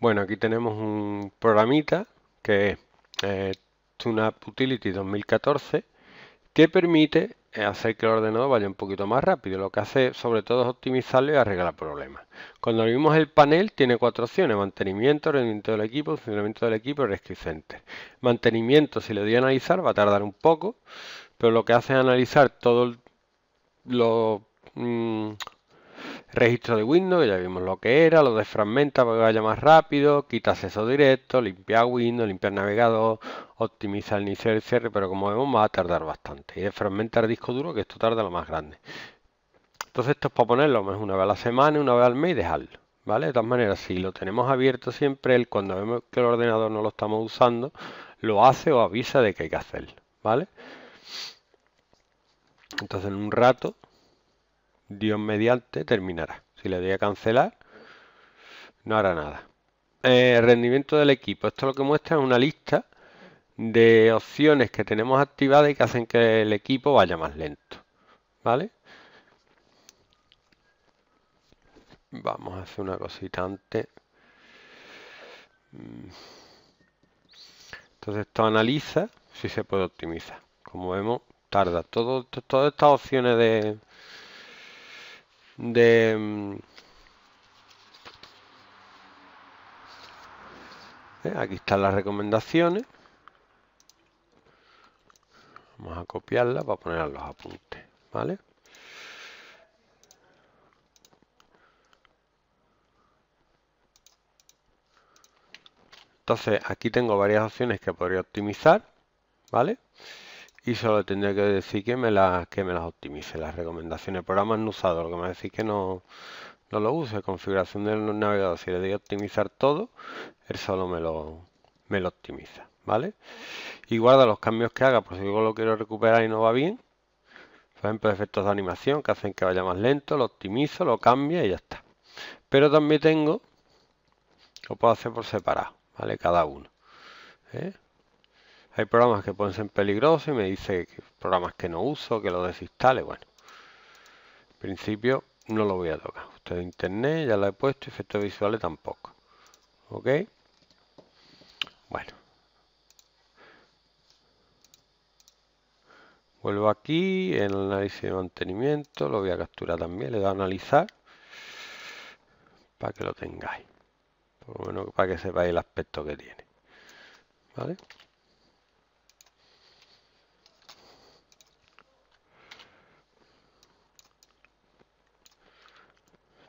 Bueno, aquí tenemos un programita que es eh, Utility 2014 que permite eh, hacer que el ordenador vaya un poquito más rápido. Lo que hace sobre todo es optimizarlo y arreglar problemas. Cuando abrimos el panel tiene cuatro opciones. Mantenimiento, rendimiento del equipo, funcionamiento del equipo y Mantenimiento, si le doy a analizar, va a tardar un poco, pero lo que hace es analizar todo los mm, registro de Windows, ya vimos lo que era, lo desfragmenta para que vaya más rápido, quita acceso directo, limpia Windows, limpia el navegador, optimiza el inicio cierre, pero como vemos va a tardar bastante. Y desfragmenta el disco duro, que esto tarda lo más grande. Entonces esto es para ponerlo una vez a la semana, una vez al mes y dejarlo. ¿Vale? De todas maneras, si lo tenemos abierto siempre, el, cuando vemos que el ordenador no lo estamos usando, lo hace o avisa de que hay que hacerlo. ¿Vale? Entonces en un rato Dios mediante, terminará. Si le doy a cancelar, no hará nada. Eh, rendimiento del equipo. Esto lo que muestra es una lista de opciones que tenemos activadas y que hacen que el equipo vaya más lento. ¿Vale? Vamos a hacer una cosita antes. Mm. Entonces esto analiza si se puede optimizar. Como vemos, tarda. Todo, todas estas opciones de, de... Mm, eh, aquí están las recomendaciones. Vamos a copiarla para poner los apuntes, ¿vale? Entonces, aquí tengo varias opciones que podría optimizar, ¿vale? vale y solo tendría que decir que me las que me las optimice las recomendaciones programa no usado lo que me va a decir que no lo use configuración del navegador si le doy optimizar todo él solo me lo me lo optimiza vale y guarda los cambios que haga por si luego lo quiero recuperar y no va bien por ejemplo efectos de animación que hacen que vaya más lento lo optimizo lo cambia y ya está pero también tengo lo puedo hacer por separado vale cada uno ¿eh? Hay programas que pueden ser peligrosos y me dice que programas que no uso, que lo desinstale. Bueno, en principio no lo voy a tocar. Usted internet ya lo he puesto, efectos visuales tampoco. ¿Ok? Bueno. Vuelvo aquí, en el análisis de mantenimiento, lo voy a capturar también, le doy a analizar para que lo tengáis. Por lo menos para que sepáis el aspecto que tiene. ¿Vale?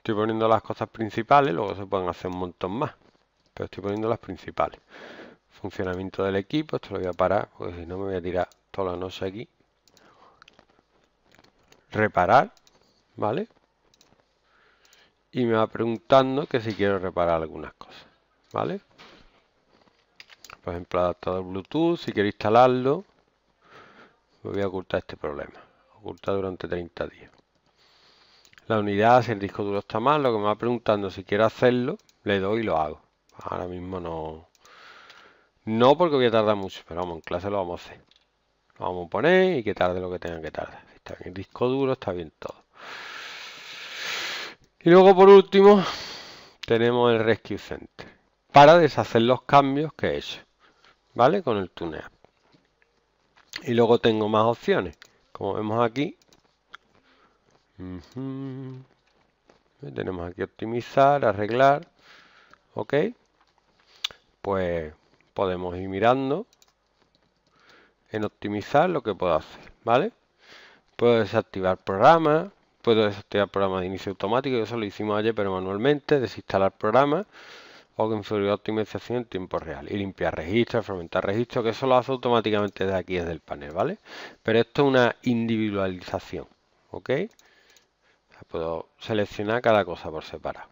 Estoy poniendo las cosas principales, luego se pueden hacer un montón más. Pero estoy poniendo las principales. Funcionamiento del equipo, esto lo voy a parar, porque si no me voy a tirar toda la noche aquí. Reparar, ¿vale? Y me va preguntando que si quiero reparar algunas cosas, ¿vale? Por ejemplo, adaptador Bluetooth, si quiero instalarlo, me voy a ocultar este problema. Ocultar durante 30 días la unidad, si el disco duro está mal, lo que me va preguntando si quiero hacerlo, le doy y lo hago. Ahora mismo no... No porque voy a tardar mucho, pero vamos, en clase lo vamos a hacer. Lo vamos a poner y que tarde lo que tenga que tardar. Está bien el disco duro, está bien todo. Y luego por último tenemos el Rescue Center para deshacer los cambios que he hecho, ¿vale? Con el Up. Y luego tengo más opciones. Como vemos aquí, tenemos aquí optimizar, arreglar. Ok. Pues podemos ir mirando en optimizar lo que puedo hacer. ¿Vale? Puedo desactivar programa, Puedo desactivar programas de inicio automático. Eso lo hicimos ayer, pero manualmente. Desinstalar programas o configurar optimización en tiempo real y limpiar registros, fragmentar registros, que eso lo hace automáticamente de aquí, desde el panel, ¿vale? Pero esto es una individualización, ¿ok? puedo seleccionar cada cosa por separado.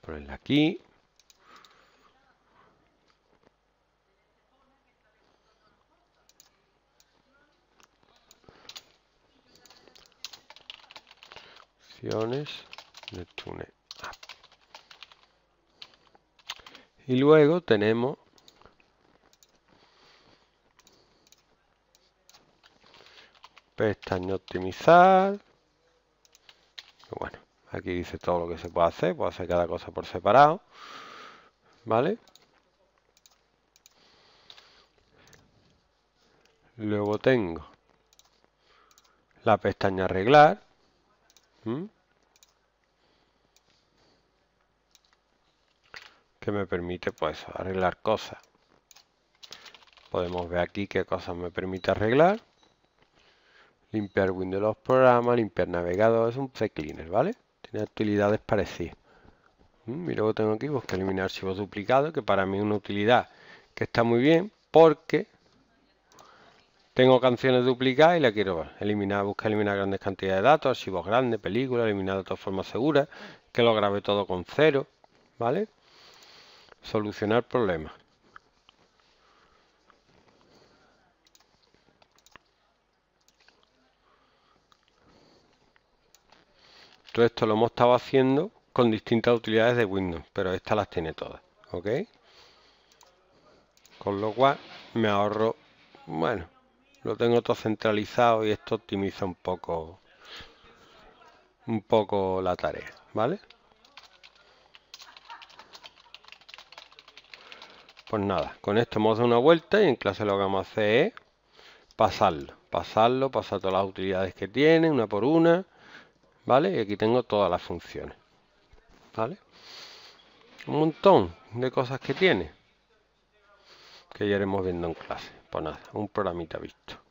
Ponerla aquí. Opciones de Tune ah. Y luego tenemos Pestaña optimizar. Bueno, aquí dice todo lo que se puede hacer. Puedo hacer cada cosa por separado. ¿Vale? Luego tengo la pestaña arreglar. Que me permite pues arreglar cosas. Podemos ver aquí qué cosas me permite arreglar limpiar Windows programas, limpiar navegador, es un cleaner, ¿vale? Tiene utilidades parecidas. Mm, y luego tengo aquí busca pues, eliminar archivos duplicados, que para mí es una utilidad que está muy bien, porque tengo canciones duplicadas y la quiero eliminar, Busca eliminar grandes cantidades de datos, archivos grandes, películas, eliminar de todas formas seguras, que lo grabe todo con cero, ¿vale? Solucionar problemas. esto lo hemos estado haciendo con distintas utilidades de Windows, pero esta las tiene todas, ¿ok? Con lo cual me ahorro, bueno, lo tengo todo centralizado y esto optimiza un poco, un poco la tarea, ¿vale? Pues nada, con esto hemos dado una vuelta y en clase lo que vamos a hacer es pasarlo, pasarlo, pasar todas las utilidades que tiene, una por una. ¿Vale? Y aquí tengo todas las funciones. ¿Vale? Un montón de cosas que tiene. Que ya iremos viendo en clase. Pues nada, un programita visto.